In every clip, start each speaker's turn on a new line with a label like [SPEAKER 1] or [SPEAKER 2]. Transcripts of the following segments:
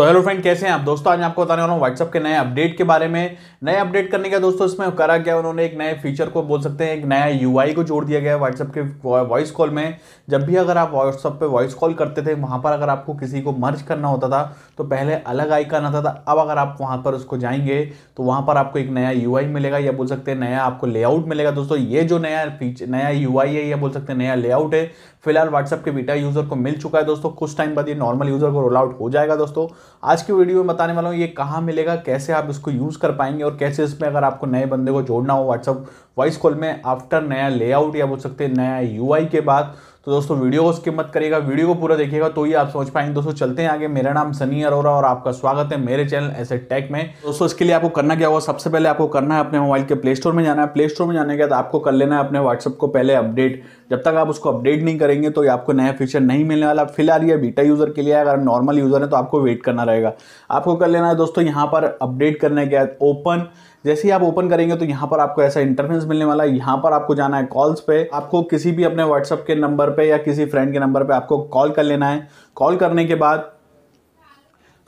[SPEAKER 1] तो hello friend कैसे हैं आप दोस्तों आज मैं आपको बताने वाला हूँ व्हाट्सअप के नए अपडेट के बारे में नए अपडेट करने का दोस्तों इसमें करा गया उन्होंने एक नए फीचर को बोल सकते हैं एक नया यूआई को जोड़ दिया गया है व्हाट्सअप के वॉइस कॉल में जब भी अगर आप व्हाट्सअप पे वॉइस कॉल करते थे वहाँ पर अगर आपको किसी को मर्ज करना होता था तो पहले अलग आइकन आता था अब अगर आप वहाँ पर उसको जाएंगे तो वहाँ पर आपको एक नया यू मिलेगा या बोल सकते हैं नया आपको लेआउट मिलेगा दोस्तों ये जो नया फीचर नया यू है या बोल सकते हैं नया लेआउट है फिलहाल व्हाट्सअप के बीटा यूज़र को मिल चुका है दोस्तों कुछ टाइम बाद ये नॉर्मल यूज़र को रोल आउट हो जाएगा दोस्तों आज की वीडियो में बताने वाला हूँ ये कहाँ मिलेगा कैसे आप इसको यूज़ कर पाएंगे और कैसे इसमें अगर आपको नए बंदे को जोड़ना हो व्हाट्सअप वॉइस कॉल में आफ्टर नया लेआउट या बोल सकते हैं नया यूआई के बाद तो दोस्तों वीडियो को स्किप मत करिएगा वीडियो को पूरा देखिएगा तो ही आप समझ पाएंगे दोस्तों चलते हैं आगे मेरा नाम सनी अरोरा और आपका स्वागत है मेरे चैनल ऐसे टेक में दोस्तों इसके लिए आपको करना क्या होगा सबसे पहले आपको करना है अपने मोबाइल के प्ले स्टोर में जाना है प्ले स्टोर में जाने के बाद आपको कर लेना है अपने व्हाट्सअप को पहले अपडेट जब तक आप उसको अपडेट नहीं करेंगे तो आपको नया फीचर नहीं मिलने वाला फिलहाल ये बीटा यूज़र के लिए अगर नॉर्मल यूज़र है तो आपको वेट करना रहेगा आपको कर लेना है दोस्तों यहाँ पर अपडेट करने के बाद ओपन जैसे ही आप ओपन करेंगे तो यहाँ पर आपको ऐसा इंटरफेंस मिलने वाला है यहाँ पर आपको जाना है कॉल्स पे आपको किसी भी अपने व्हाट्सअप के नंबर पे या किसी फ्रेंड के नंबर पे आपको कॉल कर लेना है कॉल करने के बाद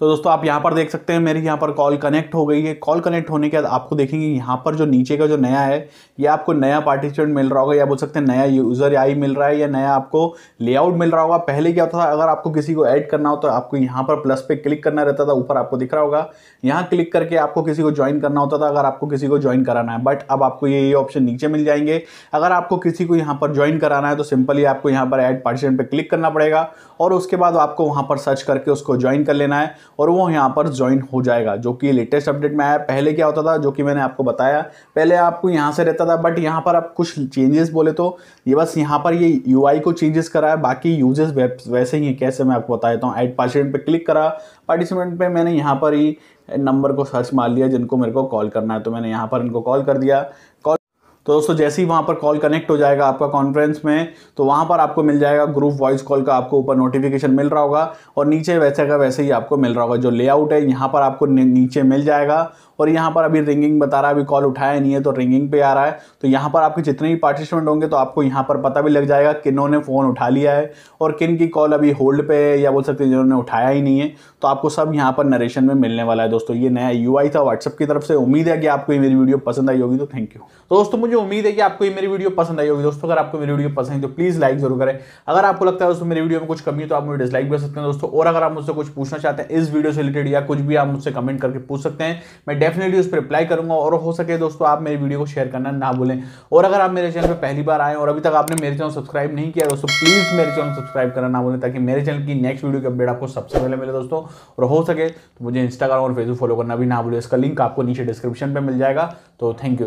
[SPEAKER 1] तो दोस्तों आप यहाँ पर देख सकते हैं मेरी यहाँ पर कॉल कनेक्ट हो गई है कॉल कनेक्ट होने के बाद आपको देखेंगे यहाँ पर जो नीचे का जो नया है ये आपको नया पार्टिसिपेंट मिल रहा होगा या बोल सकते हैं नया यूज़र आई मिल रहा है या नया आपको लेआउट मिल रहा होगा पहले क्या होता था अगर आपको किसी को ऐड करना हो तो आपको यहाँ पर प्लस पे क्लिक करना रहता था ऊपर आपको दिख रहा होगा यहाँ क्लिक करके आपको किसी को ज्वाइन करना होता था अगर आपको किसी को ज्वाइन कराना है बट अब आपको ये ये ऑप्शन नीचे मिल जाएंगे अगर आपको किसी को यहाँ पर ज्वाइन कराना है तो सिंपली आपको यहाँ पर ऐड पार्टिसिपेंट पर क्लिक करना पड़ेगा और उसके बाद आपको वहाँ पर सर्च करके उसको ज्वाइन कर लेना है और वो यहाँ पर ज्वाइन हो जाएगा जो कि लेटेस्ट अपडेट में आया पहले क्या होता था जो कि मैंने आपको बताया पहले आपको यहाँ से रहता था बट यहाँ पर आप कुछ चेंजेस बोले तो ये बस यहाँ पर ये यू को चेंजेस करा है बाकी यूजेस वैसे ही है कैसे मैं आपको बता देता हूँ एड पार्टिसिपेंट पर क्लिक करा पार्टिसिपेंट पर मैंने यहाँ पर ही नंबर को सर्च मार लिया जिनको मेरे को कॉल करना है तो मैंने यहाँ पर इनको कॉल कर दिया कॉल तो दोस्तों जैसे ही वहाँ पर कॉल कनेक्ट हो जाएगा आपका कॉन्फ्रेंस में तो वहाँ पर आपको मिल जाएगा ग्रुप वॉइस कॉल का आपको ऊपर नोटिफिकेशन मिल रहा होगा और नीचे वैसे का वैसे ही आपको मिल रहा होगा जो लेआउट है यहाँ पर आपको नीचे मिल जाएगा और यहाँ पर अभी रिंगिंग बता रहा है अभी कॉल उठाया नहीं है तो रिंगिंग पे आ रहा है तो यहाँ पर आपके जितने भी पार्टिसिपेंट होंगे तो आपको यहाँ पर पता भी लग जाएगा किनों ने फ़ोन उठा लिया है और किन की कॉल अभी होल्ड पे है या बोल सकते हैं जिन्होंने उठाया ही नहीं है तो आपको सब यहाँ पर नरेशन में मिलने वाला है दोस्तों ये नया यू था व्हाट्सअप की तरफ से उम्मीद है कि आपको ये मेरी वीडियो पसंद आई होगी तो थैंक यू तो दोस्तों मुझे उम्मीद है कि आपको ये मेरी वीडियो पसंद आई होगी दोस्तों अगर आपको मेरी वीडियो पसंद है तो प्लीज़ लाइक जरूर करें अगर आपको लगता है दोस्तों मेरी वीडियो में कुछ कमी है तो आप मुझे डिसलाइक कर सकते हैं दोस्तों और अगर आप मुझसे कुछ पूछना चाहते हैं इस वीडियो से रिलेटेड या कुछ भी आप मुझसे कमेंट करके पूछ सकते हैं मैं डेफिनेटली उस पर रिप्लाई करूंगा और हो सके दोस्तों आप मेरी वीडियो को शेयर करना ना भूलें और अगर आप मेरे चैनल पर पहली बार आए और अभी तक आपने मेरे चैनल सब्सक्राइब नहीं किया दोस्तों प्लीज़ मेरे चैनल सब्सक्राइब करना ना भूलें ताकि मेरे चैनल की नेक्स्ट वीडियो की अपडेट आपको सबसे पहले मिले दोस्तों और हो सके तो मुझे इंस्टाग्राम और फेसबुक फॉलो करना भी ना भूलें इसका लिंक आपको नीचे डिस्क्रिप्शन पर मिल जाएगा तो थैंक यू